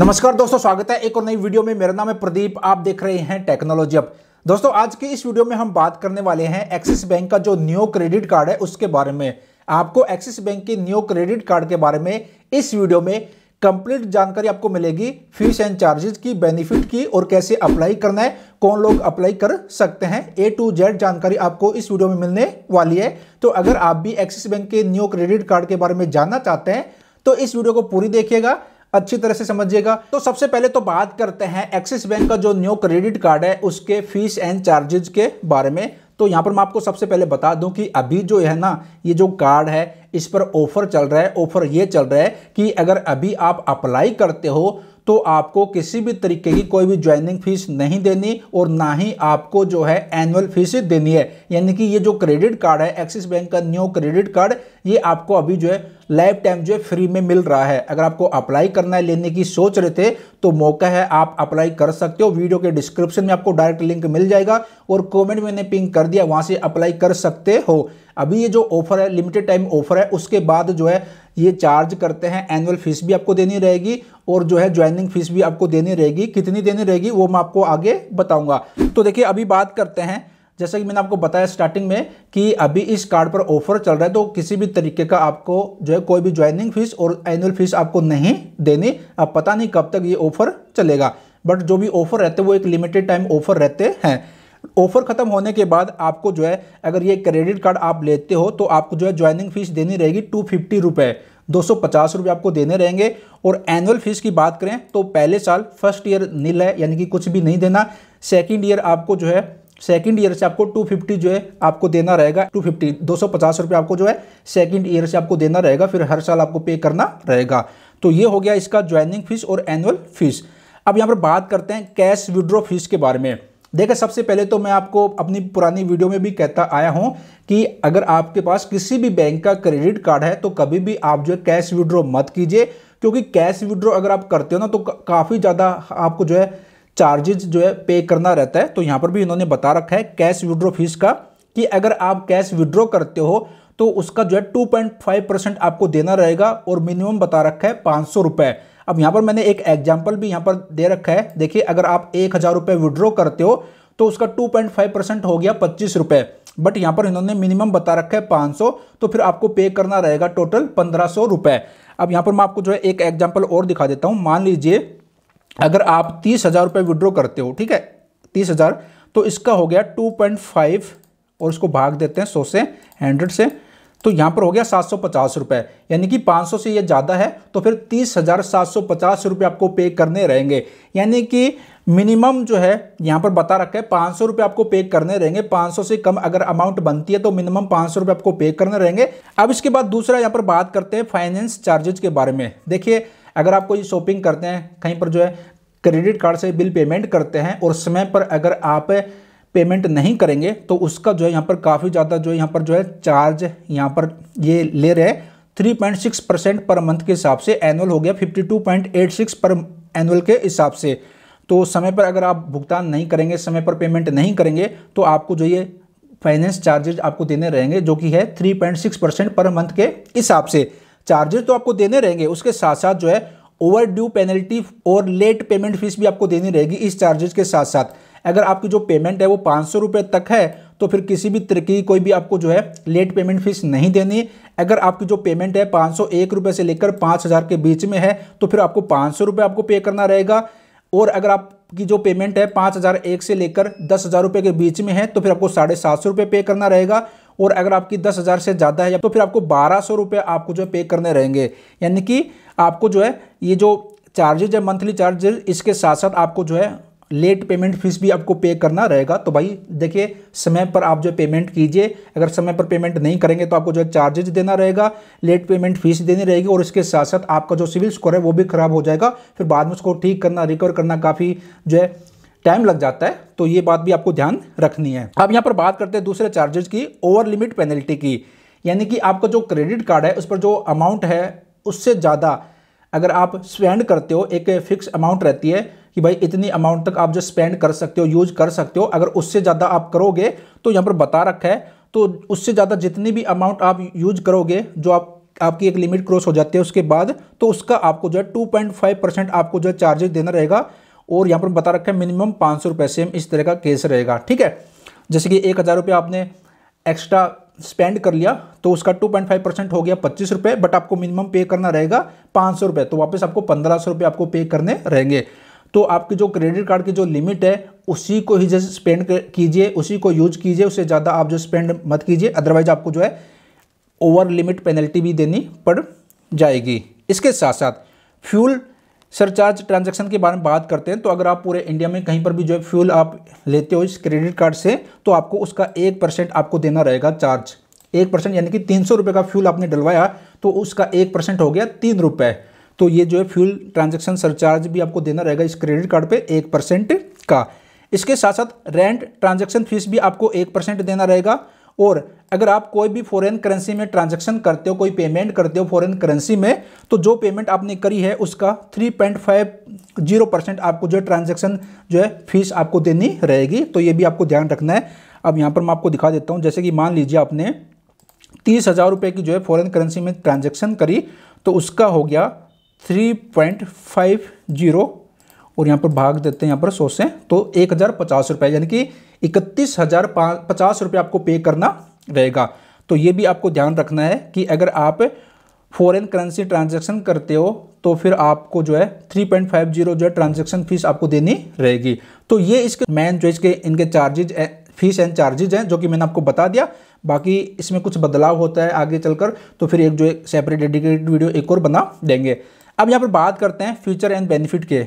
नमस्कार दोस्तों स्वागत है एक और नई वीडियो में मेरा नाम है प्रदीप आप देख रहे हैं टेक्नोलॉजी अब दोस्तों आज के इस वीडियो में हम बात करने वाले हैं एक्सिस बैंक का जो न्यू क्रेडिट कार्ड है उसके बारे में आपको एक्सिस बैंक के न्यू क्रेडिट कार्ड के बारे में इस वीडियो में कंप्लीट जानकारी आपको मिलेगी फीस एंड चार्जेस की बेनिफिट की और कैसे अप्लाई करना है कौन लोग अप्लाई कर सकते हैं ए टू जेड जानकारी आपको इस वीडियो में मिलने वाली है तो अगर आप भी एक्सिस बैंक के न्यू क्रेडिट कार्ड के बारे में जानना चाहते हैं तो इस वीडियो को पूरी देखिएगा अच्छी तरह से समझिएगा तो सबसे पहले तो बात करते हैं एक्सिस बैंक का जो न्यू क्रेडिट कार्ड है उसके फीस एंड चार्जेज के बारे में तो यहाँ पर मैं आपको सबसे पहले बता दूं कि अभी जो है ना ये जो कार्ड है इस पर ऑफर चल रहा है ऑफर ये चल रहा है कि अगर अभी आप अप्लाई करते हो तो आपको किसी भी तरीके की कोई भी ज्वाइनिंग फीस नहीं देनी और ना ही आपको जो है एनुअल फीस देनी है यानी कि ये जो क्रेडिट कार्ड है एक्सिस बैंक का न्यू क्रेडिट कार्ड ये आपको अभी जो है लाइफ टाइम जो है फ्री में मिल रहा है अगर आपको अप्लाई करना है लेने की सोच रहे थे तो मौका है आप अप्लाई कर सकते हो वीडियो के डिस्क्रिप्शन में आपको डायरेक्ट लिंक मिल जाएगा और कॉमेंट मैंने पिंक कर दिया वहाँ से अप्लाई कर सकते हो अभी ये जो ऑफर है लिमिटेड टाइम ऑफर है उसके बाद जो है ये चार्ज करते हैं एनुअल फीस भी आपको देनी रहेगी और जो है ज्वाइनिंग फीस भी आपको देनी रहेगी कितनी देनी रहेगी वो मैं आपको आगे बताऊंगा तो देखिए अभी बात करते हैं जैसा कि मैंने आपको बताया स्टार्टिंग में कि अभी इस कार्ड पर ऑफर चल रहा है तो किसी भी तरीके का आपको जो है कोई भी ज्वाइनिंग फीस और एनुअल फीस आपको नहीं देनी अब पता नहीं कब तक ये ऑफर चलेगा बट जो भी ऑफर रहते हैं वो एक लिमिटेड टाइम ऑफर रहते हैं ऑफर खत्म होने के बाद आपको जो है अगर ये क्रेडिट कार्ड आप लेते हो तो आपको जो है ज्वाइनिंग फीस देनी रहेगी टू फिफ्टी रुपये दो सौ पचास रुपये आपको देने रहेंगे और एनुअल फीस की बात करें तो पहले साल फर्स्ट ईयर नील है यानी कि कुछ भी नहीं देना सेकेंड ईयर आपको जो है सेकंड ईयर से आपको 250 जो है आपको देना रहेगा 250 पचास रुपए आपको जो है सेकंड ईयर से आपको देना रहेगा फिर हर साल आपको पे करना रहेगा तो ये हो गया इसका ज्वाइनिंग फीस और एनुअल फीस अब यहाँ पर बात करते हैं कैश विड्रॉ फीस के बारे में देखिए सबसे पहले तो मैं आपको अपनी पुरानी वीडियो में भी कहता आया हूं कि अगर आपके पास किसी भी बैंक का क्रेडिट कार्ड है तो कभी भी आप जो है कैश विड्रॉ मत कीजिए क्योंकि कैश विड्रॉ अगर आप करते हो ना तो काफ़ी ज़्यादा आपको जो है चार्जेज जो है पे करना रहता है तो यहाँ पर भी इन्होंने बता रखा है कैश विड्रॉ फीस का कि अगर आप कैश विड्रॉ करते हो तो उसका जो है 2.5 परसेंट आपको देना रहेगा और मिनिमम बता रखा है पाँच सौ रुपये अब यहाँ पर मैंने एक एग्जाम्पल भी यहाँ पर दे रखा है देखिए अगर आप एक हज़ार रुपये विड्रॉ करते हो तो उसका टू पॉइंट फाइव परसेंट हो गया पच्चीस रुपये बट यहाँ पर इन्होंने मिनिमम बता रखा है पाँच सौ तो फिर आपको पे करना रहेगा टोटल पंद्रह सौ रुपये अब यहाँ पर मैं आपको जो है एक एग्जाम्पल और दिखा देता हूँ मान लीजिए अगर आप तीस हज़ार रुपये विड्रॉ करते हो ठीक है तीस हज़ार तो इसका हो गया टू पॉइंट फाइव और इसको भाग देते हैं सौ से हंड्रेड से तो यहाँ पर हो गया सात सौ पचास रुपए यानी कि पांच सौ से ये ज़्यादा है तो फिर तीस हज़ार सात सौ पचास रुपये आपको पे करने रहेंगे यानी कि मिनिमम जो है यहाँ पर बता रखा है पाँच सौ रुपये आपको पे करने रहेंगे पाँच सौ से कम अगर अमाउंट बनती है तो मिनिमम पाँच सौ रुपये आपको पे करने रहेंगे अब इसके बाद दूसरा यहाँ पर बात करते हैं फाइनेंस चार्जेज के बारे में देखिए अगर आप कोई शॉपिंग करते हैं कहीं पर जो है क्रेडिट कार्ड से बिल पेमेंट करते हैं और समय पर अगर आप पेमेंट नहीं करेंगे तो उसका जो है यहाँ पर काफ़ी ज़्यादा जो है यहाँ पर जो है चार्ज यहाँ पर ये ले रहे हैं three point six percent per month के हिसाब से एनुअल हो गया fifty two point eight six per annual के हिसाब से तो समय पर अगर आप भुगतान नहीं करेंगे समय पर पेमेंट नहीं करेंगे तो आपको जो ये फाइनेंस चार्जेज आपको देने रहेंगे जो कि है three point six percent per month के हिसाब से चार्जेज तो आपको देने रहेंगे उसके साथ साथ जो है ओवर ड्यू पेनल्टी और लेट पेमेंट फीस भी आपको देनी रहेगी इस चार्जेज के साथ साथ अगर आपकी जो पेमेंट है वो पाँच सौ रुपये तक है तो फिर किसी भी तरह की कोई भी आपको जो है लेट पेमेंट फीस नहीं देनी अगर आपकी जो पेमेंट है पाँच सौ एक रुपये से लेकर पाँच हज़ार के बीच में है तो फिर आपको पाँच सौ रुपये आपको पे करना रहेगा और अगर आपकी जो पेमेंट है पाँच हज़ार एक से लेकर दस हज़ार रुपये के बीच में है तो फिर आपको साढ़े सात सौ रुपये पे करना रहेगा और अगर आपकी दस हज़ार से ज़्यादा है तो फिर आपको बारह सौ रुपये आपको जो है पे करने रहेंगे यानी कि आपको जो है ये जो चार्जेज है मंथली चार्जेज इसके साथ साथ आपको जो है लेट पेमेंट फीस भी आपको पे करना रहेगा तो भाई देखिए समय पर आप जो पेमेंट कीजिए अगर समय पर पेमेंट नहीं करेंगे तो आपको जो है चार्जेज देना रहेगा लेट पेमेंट फीस देनी रहेगी और इसके साथ साथ आपका जो सिविल स्कोर है वो भी खराब हो जाएगा फिर बाद में उसको ठीक करना रिकवर करना काफ़ी जो है टाइम लग जाता है तो ये बात भी आपको ध्यान रखनी है अब यहाँ पर बात करते हैं दूसरे चार्जेज की ओवर लिमिट पेनल्टी की यानी कि आपका जो क्रेडिट कार्ड है उस पर जो अमाउंट है उससे ज़्यादा अगर आप स्पेंड करते हो एक फिक्स अमाउंट रहती है कि भाई इतनी अमाउंट तक आप जो स्पेंड कर सकते हो यूज कर सकते हो अगर उससे ज़्यादा आप करोगे तो यहाँ पर बता रखा है तो उससे ज़्यादा जितनी भी अमाउंट आप यूज करोगे जो आप आपकी एक लिमिट क्रॉस हो जाती है उसके बाद तो उसका आपको जो है टू पॉइंट फाइव परसेंट आपको जो है चार्जेस देना रहेगा और यहाँ पर बता रखा है मिनिमम पाँच सौ रुपये सेम इस तरह का केस रहेगा ठीक है जैसे कि एक हज़ार रुपये आपने एक्स्ट्रा स्पेंड कर लिया तो उसका टू पॉइंट फाइव परसेंट हो गया पच्चीस रुपये बट आपको मिनिमम पे करना रहेगा पाँच सौ रुपये तो वापस आपको पंद्रह सौ रुपये आपको पे करने रहेंगे तो आपके जो क्रेडिट कार्ड की जो लिमिट है उसी को ही जैसे स्पेंड कीजिए उसी को यूज कीजिए उससे ज़्यादा आप जो स्पेंड मत कीजिए अदरवाइज आपको जो है ओवर लिमिट पेनल्टी भी देनी पड़ जाएगी इसके साथ साथ फ्यूल सरचार्ज ट्रांजैक्शन के बारे में बात करते हैं तो अगर आप पूरे इंडिया में कहीं पर भी जो है फ्यूल आप लेते हो इस क्रेडिट कार्ड से तो आपको उसका एक परसेंट आपको देना रहेगा चार्ज एक परसेंट यानी कि तीन सौ रुपये का फ्यूल आपने डलवाया तो उसका एक परसेंट हो गया तीन रुपये तो ये जो है फ्यूल ट्रांजेक्शन सरचार्ज भी आपको देना रहेगा इस क्रेडिट कार्ड पर एक परसेंट का इसके साथ साथ रेंट ट्रांजेक्शन फीस भी आपको एक परसेंट देना रहेगा और अगर आप कोई भी फॉरेन करेंसी में ट्रांजैक्शन करते हो कोई पेमेंट करते हो फॉरेन करेंसी में तो जो पेमेंट आपने करी है उसका 3.50 जीरो परसेंट आपको जो है ट्रांजेक्शन जो है फीस आपको देनी रहेगी तो ये भी आपको ध्यान रखना है अब यहाँ पर मैं आपको दिखा देता हूँ जैसे कि मान लीजिए आपने तीस हज़ार रुपये की जो है फॉरन करेंसी में ट्रांजेक्शन करी तो उसका हो गया थ्री पॉइंट फाइव जीरो और यहाँ पर भाग देते हैं यहाँ पर सौ से तो एक हज़ार पचास रुपये यानी कि इकतीस हज़ार पचास रुपये आपको पे करना रहेगा तो ये भी आपको ध्यान रखना है कि अगर आप फॉरेन करेंसी ट्रांजैक्शन करते हो तो फिर आपको जो है 3.50 जो है ट्रांजैक्शन फीस आपको देनी रहेगी तो ये इसके मेन जो इसके इनके चार्जेज फीस एंड चार्जेज हैं जो कि मैंने आपको बता दिया बाकी इसमें कुछ बदलाव होता है आगे चलकर तो फिर एक जो है सेपरेट डेडिकेटेड वीडियो एक और बना देंगे अब यहाँ पर बात करते हैं फ्यूचर एंड बेनिफिट के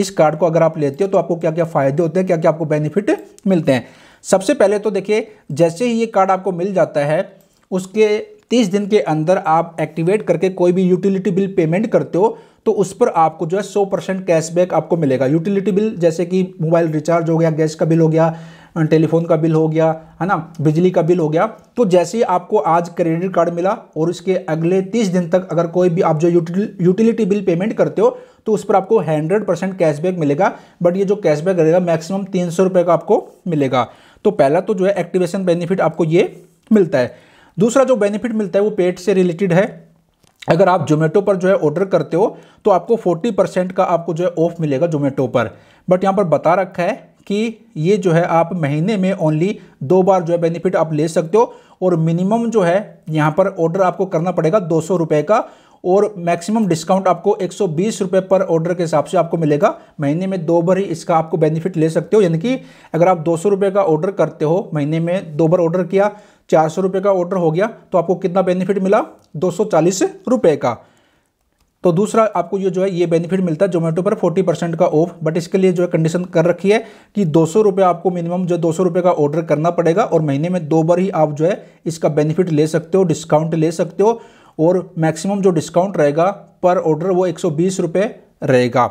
इस कार्ड को अगर आप लेते हो तो आपको क्या क्या फ़ायदे होते हैं क्या क्या आपको बेनिफिट मिलते हैं सबसे पहले तो देखिए जैसे ही ये कार्ड आपको मिल जाता है उसके तीस दिन के अंदर आप एक्टिवेट करके कोई भी यूटिलिटी बिल पेमेंट करते हो तो उस पर आपको जो है सौ परसेंट कैशबैक आपको मिलेगा यूटिलिटी बिल जैसे कि मोबाइल रिचार्ज हो गया गैस का बिल हो गया अं, टेलीफोन का बिल हो गया है ना बिजली का बिल हो गया तो जैसे ही आपको आज क्रेडिट कार्ड मिला और उसके अगले तीस दिन तक अगर कोई भी आप जो यूटिलिटी बिल पेमेंट करते हो तो उस पर आपको हंड्रेड परसेंट कैशबैक मिलेगा बट ये जो कैशबैक रहेगा मैक्सिमम तीन सौ रुपये का आपको मिलेगा तो पहला तो जो है एक्टिवेशन बेनिफिट आपको ये मिलता है दूसरा जो बेनिफिट मिलता है वो पेट से रिलेटेड है अगर आप जोमेटो पर जो है ऑर्डर करते हो तो आपको 40 परसेंट का आपको जो है ऑफ मिलेगा जोमेटो पर बट यहाँ पर बता रखा है कि ये जो है आप महीने में ओनली दो बार जो है बेनिफिट आप ले सकते हो और मिनिमम जो है यहाँ पर ऑर्डर आपको करना पड़ेगा दो सौ रुपये का और मैक्सिमम डिस्काउंट आपको एक सौ बीस रुपये पर ऑर्डर के हिसाब से आपको मिलेगा महीने में दो बार ही इसका आपको बेनिफिट ले सकते हो यानी कि अगर आप दो सौ रुपये का ऑर्डर करते हो महीने में दो बार ऑर्डर किया चार सौ रुपये का ऑर्डर हो गया तो आपको कितना बेनिफिट मिला दो सौ चालीस रुपये का तो दूसरा आपको ये जो है ये बेनिफिट मिलता है जोमेटो पर 40 परसेंट का ऑफ बट इसके लिए जो है कंडीशन कर रखी है कि दो सौ आपको मिनिमम जो दो सौ का ऑर्डर करना पड़ेगा और महीने में दो बार ही आप जो है इसका बेनिफिट ले सकते हो डिस्काउंट ले सकते हो और मैक्सिमम जो डिस्काउंट रहेगा पर ऑर्डर वो एक रहेगा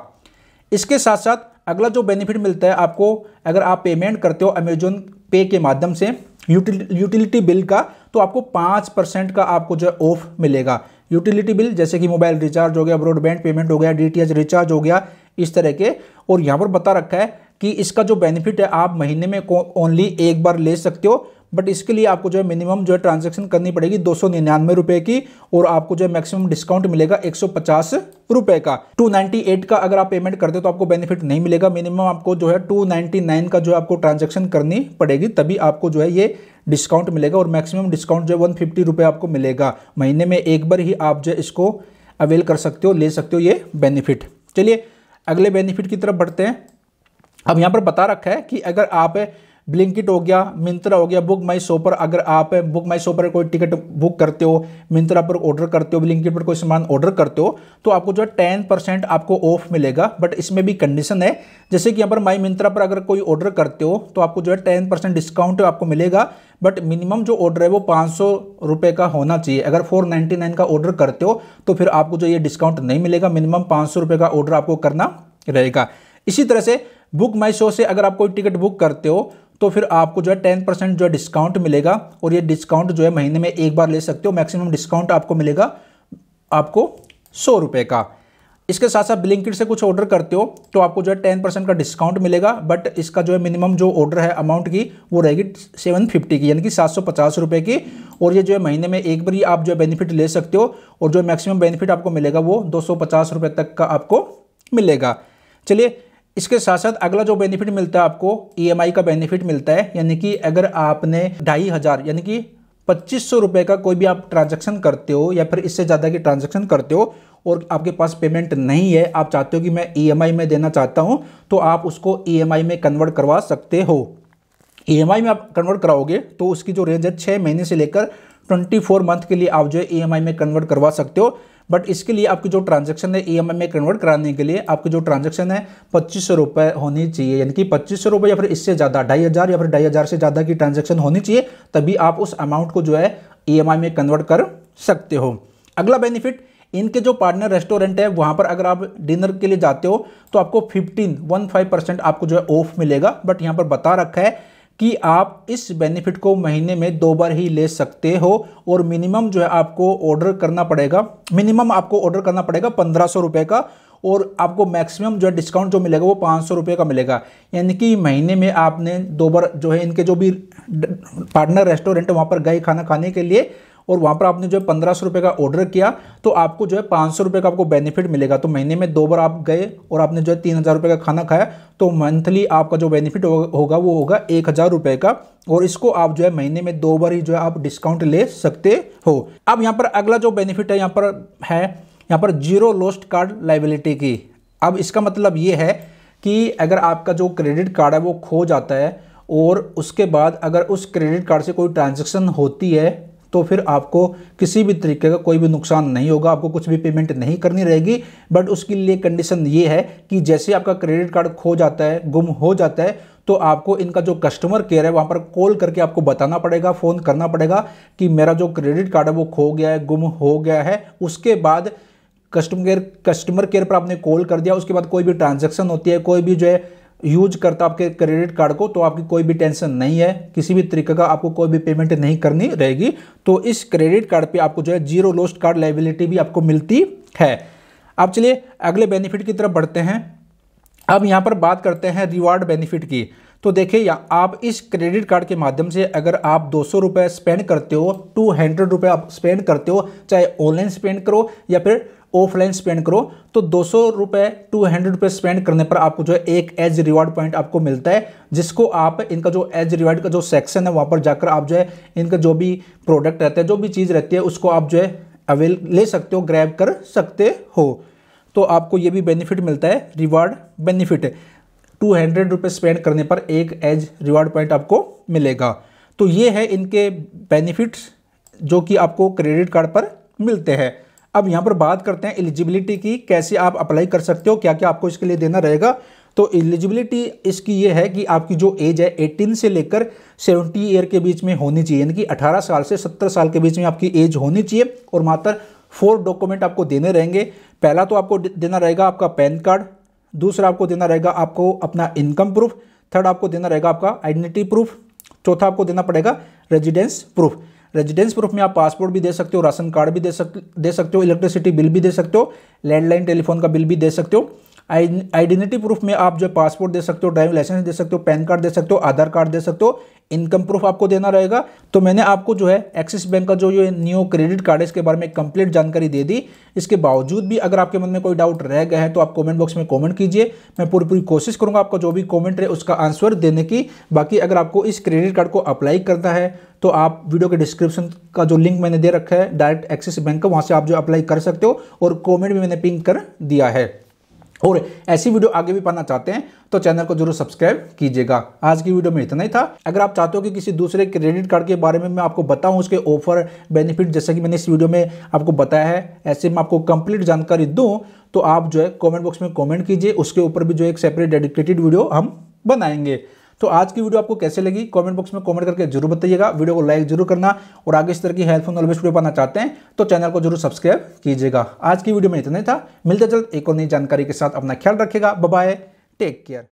इसके साथ साथ अगला जो बेनिफिट मिलता है आपको अगर आप पेमेंट करते हो अमेजोन पे के माध्यम से यूटिलिटी बिल का तो आपको पाँच परसेंट का आपको जो है ऑफ मिलेगा यूटिलिटी बिल जैसे कि मोबाइल रिचार्ज हो गया ब्रॉडबैंड पेमेंट हो गया डी रिचार्ज हो गया इस तरह के और यहाँ पर बता रखा है कि इसका जो बेनिफिट है आप महीने में ओनली एक बार ले सकते हो बट इसके लिए आपको जो है मिनिमम जो है ट्रांजेक्शन करनी पड़ेगी दो सौ निन्यानवे की और आपको जो है मैक्सिमम डिस्काउंट मिलेगा एक सौ पचास का टू नाइन्टी एट का अगर आप पेमेंट करते हो तो आपको बेनिफिट नहीं मिलेगा मिनिमम आपको जो है टू नाइन्टी नाइन का जो है आपको ट्रांजेक्शन करनी पड़ेगी तभी आपको जो है ये डिस्काउंट मिलेगा और मैक्सिमम डिस्काउंट जो है वन फिफ्टी रुपये आपको मिलेगा महीने में एक बार ही आप जो है इसको अवेल कर सकते हो ले सकते हो ये बेनिफिट चलिए अगले बेनिफिट की तरफ बढ़ते हैं अब यहाँ पर बता रखा है कि अगर आप ब्लिंकिट हो गया मिंत्रा हो गया बुक माई शो पर अगर आप बुक माई शो पर कोई टिकट बुक करते हो मिंत्रा पर ऑर्डर करते हो ब्लिंकिट पर कोई सामान ऑर्डर करते हो तो आपको जो है टेन परसेंट आपको ऑफ मिलेगा बट इसमें भी कंडीशन है जैसे कि यहाँ पर माई मिंत्रा पर अगर कोई ऑर्डर करते हो तो आपको जो है टेन परसेंट डिस्काउंट आपको मिलेगा बट मिनिमम जो ऑर्डर है वो पाँच सौ रुपये का होना चाहिए अगर फोर नाइन्टी नाइन का ऑर्डर करते हो तो फिर आपको जो ये डिस्काउंट नहीं मिलेगा मिनिमम पाँच सौ रुपये का ऑर्डर आपको करना रहेगा इसी तरह से बुक माई शो से अगर आप कोई टिकट बुक करते हो तो फिर आपको जो है टेन परसेंट जो है डिस्काउंट मिलेगा और ये डिस्काउंट जो है महीने में एक बार ले सकते हो मैक्सिमम डिस्काउंट आपको मिलेगा आपको सौ रुपये का इसके साथ साथ ब्लिंकिट से कुछ ऑर्डर करते हो तो आपको जो है टेन परसेंट का डिस्काउंट मिलेगा बट इसका जो है मिनिमम जो ऑर्डर है अमाउंट की वो रहेगी सेवन फिफ्टी की यानी कि सात सौ पचास रुपये की और ये जो है महीने में एक बार ही आप जो है बेनिफिट ले सकते हो और जो मैक्सिमम बेनिफिट आपको मिलेगा वो दो सौ पचास रुपये तक का आपको मिलेगा चलिए इसके साथ साथ अगला जो बेनिफिट मिलता है आपको ई e का बेनिफिट मिलता है यानी कि अगर आपने ढाई हज़ार यानी कि पच्चीस सौ रुपये का कोई भी आप ट्रांजैक्शन करते हो या फिर इससे ज़्यादा की ट्रांजैक्शन करते हो और आपके पास पेमेंट नहीं है आप चाहते हो कि मैं ई e में देना चाहता हूँ तो आप उसको ई e में कन्वर्ट करवा सकते हो ई में आप कन्वर्ट कराओगे तो उसकी जो रेंज है छः महीने से लेकर ट्वेंटी मंथ के लिए आप जो है ई में कन्वर्ट करवा सकते हो बट इसके लिए आपकी जो ट्रांजेक्शन है ई e में कन्वर्ट कराने के लिए आपकी जो ट्रांजेक्शन है पच्चीस सौ होनी चाहिए यानी कि पच्चीस सौ या फिर इससे ज़्यादा ढाई हज़ार या फिर ढाई हज़ार से ज़्यादा की ट्रांजेक्शन होनी चाहिए तभी आप उस अमाउंट को जो है ई e में कन्वर्ट कर सकते हो अगला बेनिफिट इनके जो पार्टनर रेस्टोरेंट है वहां पर अगर आप डिनर के लिए जाते हो तो आपको फिफ्टीन वन फाइव परसेंट आपको जो है ऑफ मिलेगा बट यहाँ पर बता रखा है कि आप इस बेनिफिट को महीने में दो बार ही ले सकते हो और मिनिमम जो है आपको ऑर्डर करना पड़ेगा मिनिमम आपको ऑर्डर करना पड़ेगा पंद्रह सौ रुपये का और आपको मैक्सिमम जो है डिस्काउंट जो मिलेगा वो पाँच सौ रुपये का मिलेगा यानी कि महीने में आपने दो बार जो है इनके जो भी पार्टनर रेस्टोरेंट वहाँ पर गए खाना खाने के लिए और वहाँ पर आपने जो है पंद्रह सौ रुपये का ऑर्डर किया तो आपको जो है पाँच सौ रुपये का आपको बेनिफिट मिलेगा तो महीने में दो बार आप गए और आपने जो है तीन हज़ार रुपये का खाना खाया तो मंथली आपका जो बेनिफिट होगा वो होगा एक हज़ार रुपये का और इसको आप जो है महीने में दो बार ही जो है आप डिस्काउंट ले सकते हो अब यहाँ पर अगला जो बेनिफिट है यहाँ पर है यहाँ पर जीरो लोस्ट कार्ड लाइबिलिटी की अब इसका मतलब ये है कि अगर आपका जो क्रेडिट कार्ड है वो खो जाता है और उसके बाद अगर उस क्रेडिट कार्ड से कोई ट्रांजेक्शन होती है तो फिर आपको किसी भी तरीके का कोई भी नुकसान नहीं होगा आपको कुछ भी पेमेंट नहीं करनी रहेगी बट उसके लिए कंडीशन ये है कि जैसे आपका क्रेडिट कार्ड खो जाता है गुम हो जाता है तो आपको इनका जो कस्टमर केयर है वहाँ पर कॉल करके आपको बताना पड़ेगा फ़ोन करना पड़ेगा कि मेरा जो क्रेडिट कार्ड है वो खो गया है गुम हो गया है उसके बाद कस्टमर केयर कस्टमर केयर पर आपने कॉल कर दिया उसके बाद कोई भी ट्रांजैक्शन होती है कोई भी जो है यूज करता आपके क्रेडिट कार्ड को तो आपकी कोई भी टेंशन नहीं है किसी भी तरीके का आपको कोई भी पेमेंट नहीं करनी रहेगी तो इस क्रेडिट कार्ड पे आपको जो है जीरो लोस्ट कार्ड लाइबिलिटी भी आपको मिलती है अब चलिए अगले बेनिफिट की तरफ बढ़ते हैं अब यहाँ पर बात करते हैं रिवार्ड बेनिफिट की तो देखिए आप इस क्रेडिट कार्ड के माध्यम से अगर आप दो सौ स्पेंड करते हो टू हंड्रेड आप स्पेंड करते हो चाहे ऑनलाइन स्पेंड करो या फिर ऑफलाइन स्पेंड करो तो दो सौ रुपए टू हंड्रेड रुपये स्पेंड करने पर आपको जो है एक एज रिवार्ड पॉइंट आपको मिलता है जिसको आप इनका जो एज रिवार्ड का जो सेक्शन है वहाँ पर जाकर आप जो है इनका जो भी प्रोडक्ट रहता है जो भी चीज़ रहती है उसको आप जो है अवेल ले सकते हो ग्रैब कर सकते हो तो आपको ये भी बेनिफिट मिलता है रिवार्ड बेनिफिट टू हंड्रेड रुपये स्पेंड करने पर एक एज रिवार्ड पॉइंट आपको मिलेगा तो ये है इनके बेनिफिट्स जो कि आपको क्रेडिट कार्ड पर मिलते हैं अब यहाँ पर बात करते हैं एलिजिबिलिटी की कैसे आप अप्लाई कर सकते हो क्या क्या आपको इसके लिए देना रहेगा तो एलिजिबिलिटी इसकी ये है कि आपकी जो एज है 18 से लेकर 70 ईयर के बीच में होनी चाहिए यानी कि 18 साल से 70 साल के बीच में आपकी एज होनी चाहिए और मात्र फोर डॉक्यूमेंट आपको देने रहेंगे पहला तो आपको देना रहेगा आपका पैन कार्ड दूसरा आपको देना रहेगा आपको अपना इनकम प्रूफ थर्ड आपको देना रहेगा आपका आइडेंटिटी प्रूफ चौथा आपको देना पड़ेगा रेजिडेंस प्रूफ रेजिडेंस प्रूफ में आप पासपोर्ट भी दे सकते हो राशन कार्ड भी दे सकते दे सकते हो इलेक्ट्रिसिटी बिल भी दे सकते हो लैंडलाइन टेलीफोन का बिल भी दे सकते हो आइडेंटिटी प्रूफ में आप जो पासपोर्ट दे सकते हो ड्राइविंग लाइसेंस दे सकते हो पैन कार्ड दे सकते हो आधार कार्ड दे सकते हो इनकम प्रूफ आपको देना रहेगा तो मैंने आपको जो है एक्सिस बैंक का जो ये न्यू क्रेडिट कार्ड है इसके बारे में कंप्लीट जानकारी दे दी इसके बावजूद भी अगर आपके मन में कोई डाउट रह गया है तो आप कमेंट बॉक्स में कमेंट कीजिए मैं पूरी पूरी कोशिश करूंगा आपका जो भी कमेंट रहे उसका आंसर देने की बाकी अगर आपको इस क्रेडिट कार्ड को अप्लाई करना है तो आप वीडियो के डिस्क्रिप्शन का जो लिंक मैंने दे रखा है डायरेक्ट एक्सिस बैंक का वहाँ से आप जो अप्लाई कर सकते हो और कॉमेंट भी मैंने पिंक कर दिया है और ऐसी वीडियो आगे भी पाना चाहते हैं तो चैनल को जरूर सब्सक्राइब कीजिएगा आज की वीडियो में इतना ही था अगर आप चाहते हो कि किसी दूसरे क्रेडिट कार्ड के बारे में मैं आपको बताऊं उसके ऑफर बेनिफिट जैसा कि मैंने इस वीडियो में आपको बताया है ऐसे में आपको कंप्लीट जानकारी दूं तो आप जो है कॉमेंट बॉक्स में कॉमेंट कीजिए उसके ऊपर भी जो एक सेपरेट डेडिकेटेड वीडियो हम बनाएंगे तो आज की वीडियो आपको कैसे लगी कमेंट बॉक्स में कमेंट करके जरूर बताइएगा वीडियो को लाइक जरूर करना और आगे इस तरह की हेल्पफुल नॉलेज वीडियो पाना चाहते हैं तो चैनल को जरूर सब्सक्राइब कीजिएगा आज की वीडियो में इतना ही था मिलते जल्द एक और नई जानकारी के साथ अपना ख्याल रखेगा बाय टेक केयर